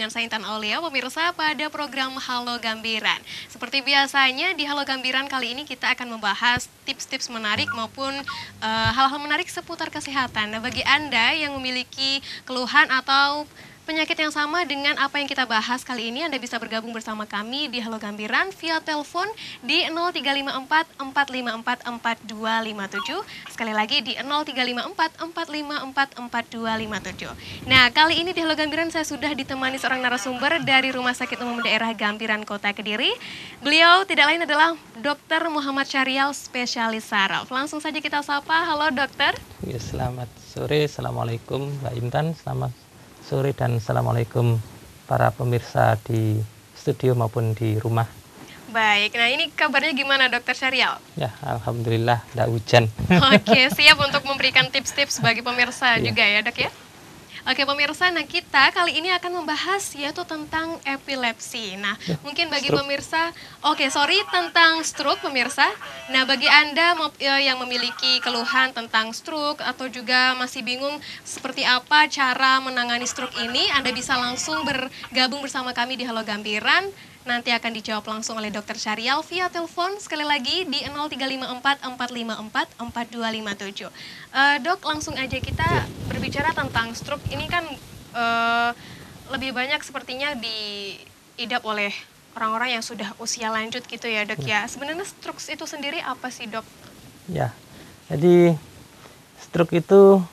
dengan saya Intan Aulia, pemirsa pada program Halo Gambiran. Seperti biasanya di Halo Gambiran kali ini kita akan membahas tips-tips menarik maupun eh, hal-hal uh, menarik seputar kesehatan. Nah, bagi Anda yang memiliki keluhan atau penyakit yang sama dengan apa yang kita bahas kali ini. Anda bisa bergabung bersama kami di Halo Gambiran via telepon di 0354 454 4257. Sekali lagi di 0354 454 4257. Nah, kali ini di Halo Gambiran saya sudah ditemani seorang narasumber dari Rumah Sakit Umum Daerah Gambiran Kota Kediri. Beliau tidak lain adalah Dr. Muhammad Syarial spesialis saraf. Langsung saja kita sapa. Halo, Dokter. Ya, selamat sore. Assalamualaikum, Mbak Intan. Selamat sore dan Assalamualaikum para pemirsa di studio maupun di rumah. Baik, nah ini kabarnya gimana dokter Syarial? Ya, Alhamdulillah, tidak hujan. Oke, siap untuk memberikan tips-tips bagi pemirsa iya. juga ya dok ya? Oke pemirsa, nah kita kali ini akan membahas yaitu tentang epilepsi. Nah ya, mungkin bagi stroke. pemirsa, oke okay, sorry tentang stroke pemirsa. Nah bagi Anda ya, yang memiliki keluhan tentang stroke atau juga masih bingung seperti apa cara menangani stroke ini, Anda bisa langsung bergabung bersama kami di Halo Gambiran Nanti akan dijawab langsung oleh Dr. Syarial via telepon sekali lagi di 0354454257. Uh, eh, dok, langsung aja kita ya. berbicara tentang stroke. Ini kan uh, lebih banyak sepertinya diidap oleh orang-orang yang sudah usia lanjut gitu ya dok ya. ya. Sebenarnya stroke itu sendiri apa sih dok? Ya, jadi stroke itu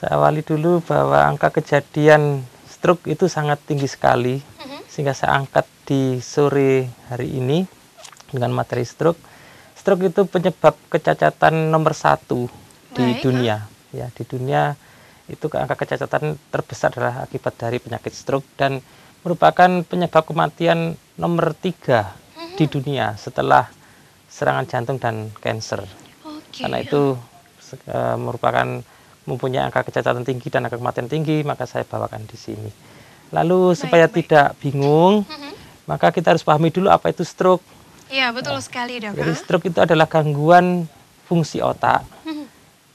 saya awali dulu bahwa angka kejadian stroke itu sangat tinggi sekali. Mm -hmm sehingga saya angkat di sore hari ini dengan materi stroke. Stroke itu penyebab kecacatan nomor satu di Baik. dunia. Ya, ya di dunia itu angka kecacatan terbesar adalah akibat dari penyakit stroke dan merupakan penyebab kematian nomor tiga mm-hmm. di dunia setelah serangan jantung dan kanker. Okay. Karena ya. itu uh, merupakan mempunyai angka kecacatan tinggi dan angka kematian tinggi, maka saya bawakan di sini. Lalu baik, supaya baik. tidak bingung, mm-hmm. maka kita harus pahami dulu apa itu stroke. Iya, betul nah, sekali, Dok. Jadi stroke itu adalah gangguan fungsi otak mm-hmm.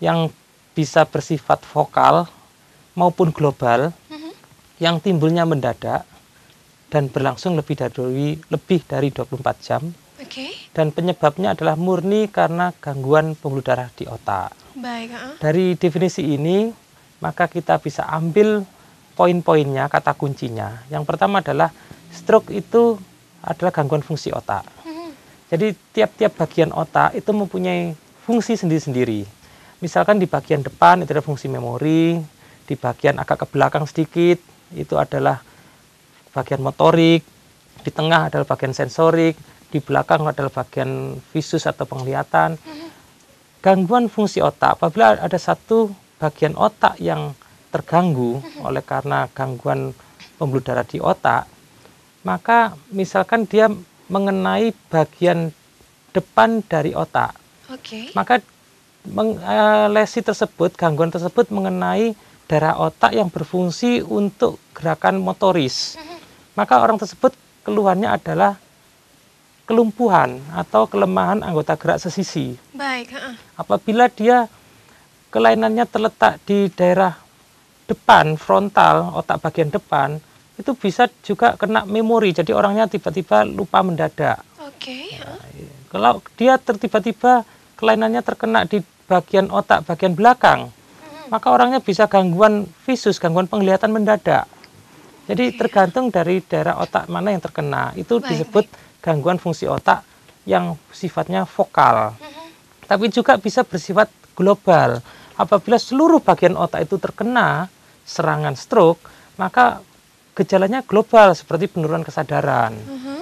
yang bisa bersifat vokal maupun global mm-hmm. yang timbulnya mendadak dan berlangsung lebih dari lebih dari 24 jam. Okay. Dan penyebabnya adalah murni karena gangguan pembuluh darah di otak. Baik, uh. Dari definisi ini, maka kita bisa ambil poin-poinnya, kata kuncinya. Yang pertama adalah stroke itu adalah gangguan fungsi otak. Mm-hmm. Jadi tiap-tiap bagian otak itu mempunyai fungsi sendiri-sendiri. Misalkan di bagian depan itu ada fungsi memori, di bagian agak ke belakang sedikit itu adalah bagian motorik, di tengah adalah bagian sensorik, di belakang adalah bagian visus atau penglihatan. Mm-hmm. Gangguan fungsi otak apabila ada satu bagian otak yang terganggu oleh karena gangguan pembuluh darah di otak, maka misalkan dia mengenai bagian depan dari otak, okay. maka meng, uh, lesi tersebut, gangguan tersebut mengenai darah otak yang berfungsi untuk gerakan motoris, mhm. maka orang tersebut keluhannya adalah kelumpuhan atau kelemahan anggota gerak sesisi. Baik. Apabila dia kelainannya terletak di daerah depan frontal otak bagian depan itu bisa juga kena memori jadi orangnya tiba-tiba lupa mendadak oke okay. nah, iya. kalau dia tertiba tiba kelainannya terkena di bagian otak bagian belakang mm-hmm. maka orangnya bisa gangguan visus gangguan penglihatan mendadak jadi okay. tergantung dari daerah otak mana yang terkena itu baik, disebut baik. gangguan fungsi otak yang sifatnya vokal mm-hmm. tapi juga bisa bersifat global apabila seluruh bagian otak itu terkena serangan stroke, maka gejalanya global seperti penurunan kesadaran, uh-huh.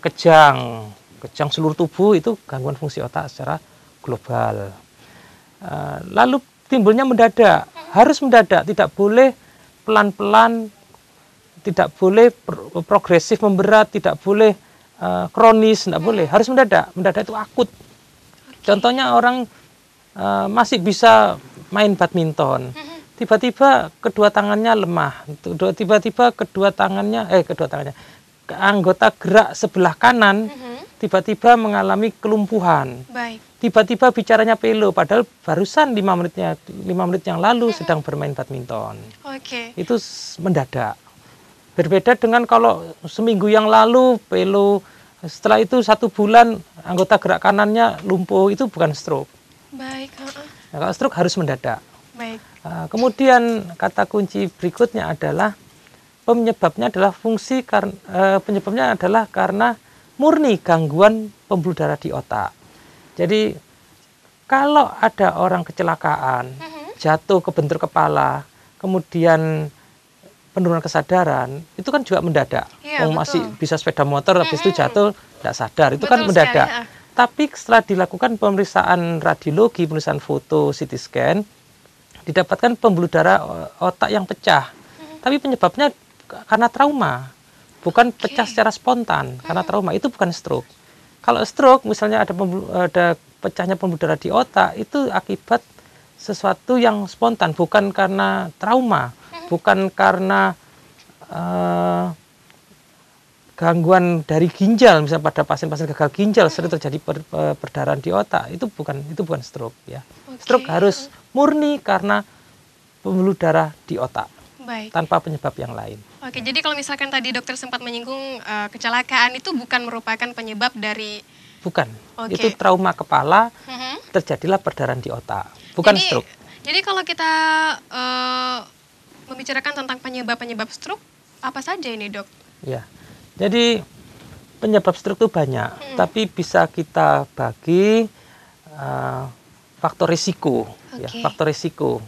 kejang, kejang seluruh tubuh itu gangguan fungsi otak secara global. Eh, lalu timbulnya mendadak, harus mendadak, tidak boleh pelan-pelan, tidak boleh progresif memberat, tidak boleh eh, kronis, tidak mm-hmm. boleh, harus mendadak. Mendadak itu akut. Contohnya orang uh, masih bisa main badminton mm-hmm tiba-tiba kedua tangannya lemah gitu. tiba-tiba kedua tangannya eh kedua tangannya anggota gerak sebelah kanan mm-hmm. tiba-tiba mm -hmm. mengalami kelumpuhan tiba-tiba bicaranya pelo padahal barusan lima menitnya lima menit yang lalu mm -hmm. sedang bermain badminton okay. itu mendadak berbeda dengan kalau seminggu yang lalu pelo setelah itu satu bulan anggota gerak kanannya lumpuh itu bukan stroke baik nah, kalau stroke harus mendadak Baik. Ah, kemudian kata kunci berikutnya adalah penyebabnya adalah fungsi karena eh, penyebabnya adalah karena murni gangguan pembuluh darah di otak. Jadi kalau ada orang kecelakaan, uh-huh. jatuh kebentur kepala, kemudian penurunan kesadaran, itu kan juga mendadak. Iya, oh, masih bisa sepeda motor habis uh itu mm-hmm. jatuh tidak sadar, itu kan betul kan mendadak. Sekali, ya. Tapi setelah dilakukan pemeriksaan radiologi, pemeriksaan foto, CT scan, didapatkan pembuluh darah eh, otak yang pecah. Mm-hmm. Tapi penyebabnya karena trauma, bukan pecah secara spontan karena mm-hmm. trauma itu bukan stroke. Kalau stroke misalnya ada ada pecahnya pembuluh darah di otak itu akibat sesuatu yang spontan bukan karena trauma, mm-hmm. bukan karena eh, gangguan dari ginjal misalnya pada pasien-pasien gagal ginjal sering hmm. terjadi per, per, perdarahan di otak itu bukan itu bukan stroke ya okay. stroke harus murni karena pembuluh darah di otak Baik. tanpa penyebab yang lain. Oke, jadi kalau misalkan tadi dokter sempat menyinggung uh, kecelakaan itu bukan merupakan penyebab dari bukan. Okay. Itu trauma kepala mm-hmm. terjadilah perdarahan di otak, bukan jadi, stroke. Jadi kalau kita uh, membicarakan tentang penyebab-penyebab stroke apa saja ini, Dok? Ya. Jadi penyebab stroke itu banyak, hmm. tapi bisa kita bagi uh, faktor risiko, okay. ya, faktor risiko.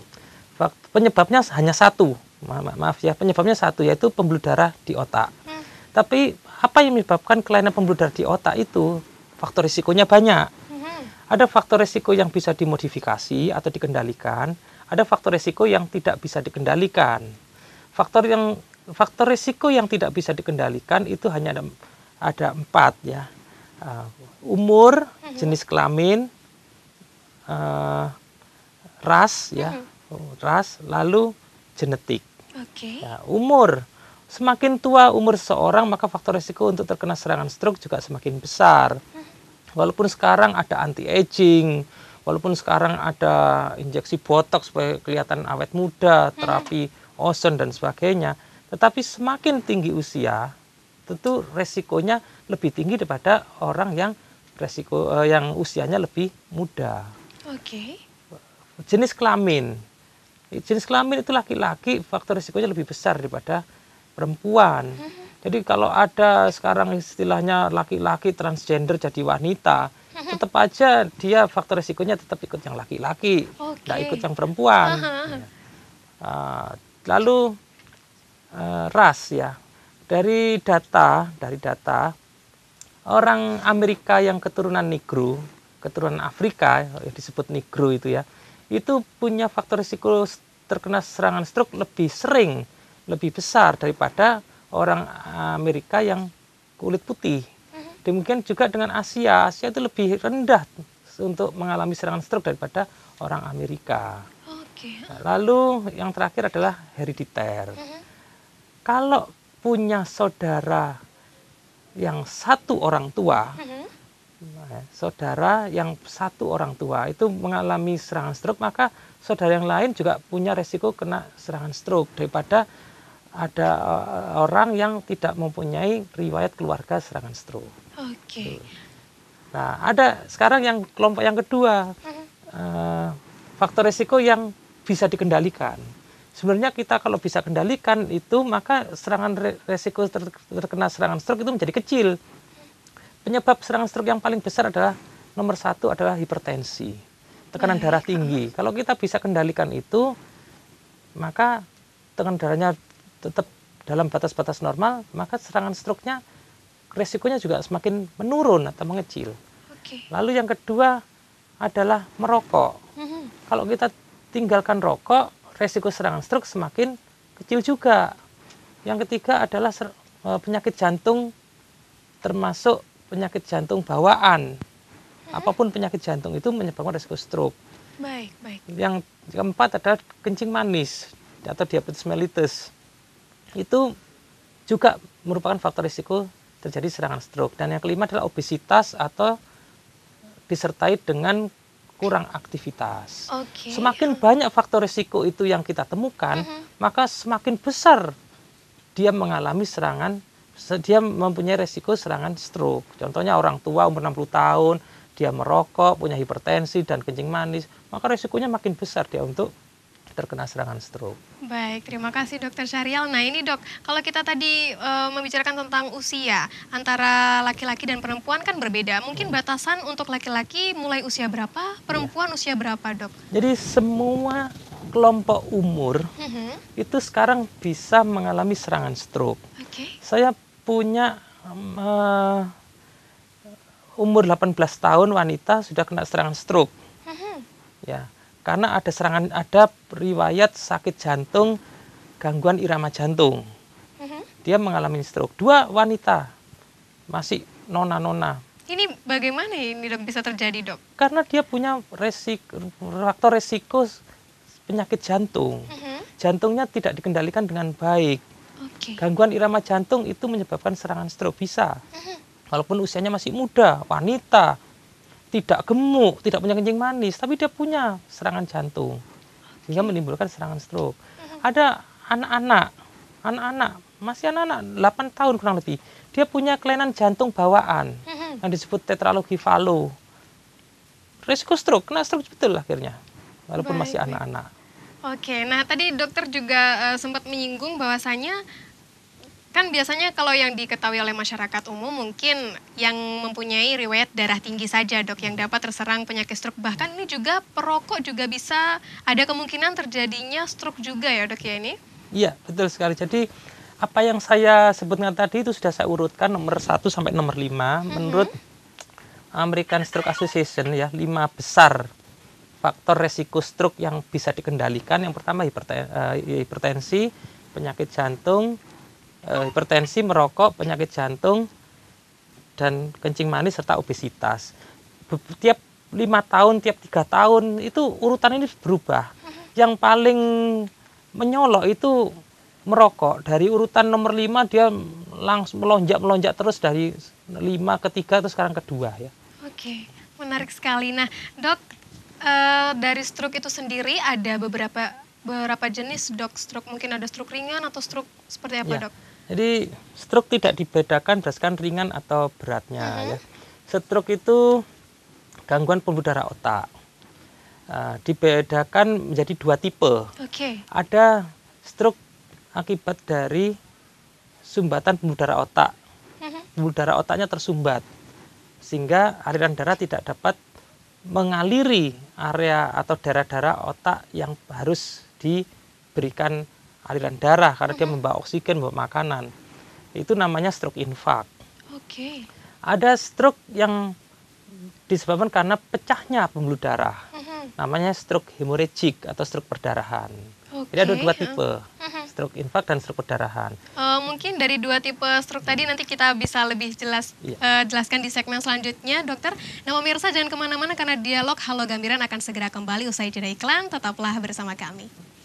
Faktor, penyebabnya hanya satu, ma ma maaf ya, penyebabnya satu yaitu pembuluh darah di otak. Hmm. Tapi apa yang menyebabkan kelainan pembuluh darah di otak itu faktor risikonya banyak. Hmm. Ada faktor risiko yang bisa dimodifikasi atau dikendalikan, ada faktor risiko yang tidak bisa dikendalikan. Faktor yang faktor risiko yang tidak bisa dikendalikan itu hanya ada ada empat ya uh, umur mhm. jenis kelamin uh, ras ya mhm. oh, ras lalu genetik okay. ya, umur semakin tua umur seseorang maka faktor risiko untuk terkena serangan stroke juga semakin besar mhm. walaupun sekarang ada anti aging walaupun sekarang ada injeksi botox supaya kelihatan awet muda terapi ozon dan sebagainya tetapi semakin tinggi usia, tentu resikonya lebih tinggi daripada orang yang resiko uh, yang usianya lebih muda. Oke. Okay. Jenis kelamin. Jenis kelamin itu laki-laki faktor resikonya lebih besar daripada perempuan. Mm -hmm. Jadi kalau ada sekarang istilahnya laki-laki transgender jadi wanita, mm-hmm. tetap aja dia faktor resikonya tetap ikut yang laki-laki, okay. ikut yang perempuan. Uh -huh. ya. uh, ah, lalu Eh, ras ya. Dari data, dari data orang Amerika yang keturunan negro, keturunan Afrika yang eh, disebut negro itu ya, itu punya faktor risiko terkena serangan stroke lebih sering, lebih besar daripada orang Amerika yang kulit putih. Mhm. Demikian juga dengan Asia, Asia itu lebih rendah untuk mengalami serangan stroke daripada orang Amerika. Lalu yang terakhir adalah herediter. Mhm kalau punya saudara yang satu orang tua, uh-huh. saudara yang satu orang tua itu mengalami serangan stroke, maka saudara yang lain juga punya resiko kena serangan stroke daripada ada eh, orang yang tidak mempunyai riwayat keluarga serangan stroke. Oke. Okay. Nah, ada sekarang yang kelompok yang kedua, uh-huh. faktor resiko yang bisa dikendalikan sebenarnya kita kalau bisa kendalikan itu maka serangan resiko terkena serangan stroke itu menjadi kecil. Penyebab serangan stroke yang paling besar adalah nomor satu adalah hipertensi, tekanan iya, darah iya. tinggi. Kalau kita bisa kendalikan itu, maka tekanan darahnya tetap dalam batas-batas normal, maka serangan stroke-nya resikonya juga semakin menurun atau mengecil. Lalu yang kedua adalah merokok. Mm-hmm. Kalau kita tinggalkan rokok, resiko serangan stroke semakin kecil juga. Yang ketiga adalah e, penyakit jantung termasuk penyakit jantung bawaan. Mhm. Apapun penyakit jantung itu menyebabkan resiko stroke. Baik, baik. Yang keempat adalah kencing manis atau diabetes mellitus. Itu juga merupakan faktor risiko terjadi serangan stroke. Dan yang kelima adalah obesitas atau disertai dengan kurang aktivitas. Okay. Semakin banyak faktor risiko itu yang kita temukan, mm -hmm. maka semakin besar dia mengalami serangan, dia mempunyai risiko serangan stroke. Contohnya orang tua umur 60 tahun, dia merokok, punya hipertensi dan kencing manis, maka risikonya makin besar dia untuk terkena serangan stroke. Baik, terima kasih dokter Syahrial. Nah ini dok, kalau kita tadi e, membicarakan tentang usia antara laki-laki dan perempuan kan berbeda. Mungkin ya. batasan untuk laki-laki mulai usia berapa, perempuan ya. usia berapa dok? Jadi semua kelompok umur -hmm. itu sekarang bisa mengalami serangan stroke. Okay. Saya punya uh, umur 18 tahun wanita sudah kena serangan stroke. -hmm. Ya karena ada serangan ada riwayat sakit jantung gangguan irama jantung mm-hmm. dia mengalami stroke dua wanita masih nona nona ini bagaimana ini dok bisa terjadi dok karena dia punya resiko faktor resiko penyakit jantung mm-hmm. jantungnya tidak dikendalikan dengan baik gangguan irama jantung itu menyebabkan serangan stroke bisa mm-hmm. walaupun usianya masih muda wanita tidak gemuk, tidak punya kencing manis, tapi dia punya serangan jantung sehingga menimbulkan serangan stroke. Mm-hmm. Ada anak-anak, anak-anak masih anak-anak 8 tahun kurang lebih, dia punya kelainan jantung bawaan mm-hmm. yang disebut tetralogi falo. Risiko stroke, kena stroke betul akhirnya, walaupun Baik. masih anak-anak. Oke, nah tadi dokter juga uh, sempat menyinggung bahwasanya Kan biasanya kalau yang diketahui oleh masyarakat umum mungkin yang mempunyai riwayat darah tinggi saja dok yang dapat terserang penyakit stroke. Bahkan ini juga perokok juga bisa ada kemungkinan terjadinya stroke juga ya dok ya ini? Iya betul sekali. Jadi apa yang saya sebutkan tadi itu sudah saya urutkan nomor 1 sampai nomor 5 mm -hmm. menurut eh, American Stroke Association ya, 5 besar faktor resiko stroke yang bisa dikendalikan. Yang pertama eh, hipertensi, penyakit jantung, Eh, hipertensi, merokok, penyakit jantung, dan kencing manis serta obesitas. Tiap lima tahun, tiap tiga tahun itu urutan ini berubah. Yang paling menyolok itu merokok. Dari urutan nomor lima dia langsung melonjak melonjak terus dari lima ke tiga terus sekarang kedua ya. Oke, menarik sekali. Nah, dok e, dari stroke itu sendiri ada beberapa beberapa jenis dok stroke mungkin ada stroke ringan atau stroke seperti apa ya. dok? Jadi stroke tidak dibedakan berdasarkan ringan atau beratnya uh mm-hmm. -huh. ya. Stroke itu gangguan pembuluh darah otak. Uh, dibedakan menjadi dua tipe. Okay. Ada stroke akibat dari sumbatan pembuluh darah otak. Mm-hmm. Pembuluh darah otaknya tersumbat sehingga aliran darah tidak dapat mengaliri area atau darah-darah otak yang harus diberikan aliran darah karena mm -hmm. dia mhm. membawa oksigen, membawa makanan. Itu namanya stroke infak. Oke. Okay. Ada stroke yang disebabkan karena pecahnya pembuluh darah. Mm -hmm. Namanya stroke hemorrhagic atau stroke perdarahan. Okay. Jadi ada dua tipe, mm -hmm. stroke infak dan stroke perdarahan. Uh, mungkin dari dua tipe stroke tadi nanti kita bisa lebih jelas yeah. Iya. uh, jelaskan di segmen selanjutnya, dokter. Nah pemirsa jangan kemana-mana karena dialog Halo Gambiran akan segera kembali usai jeda iklan. Tetaplah bersama kami.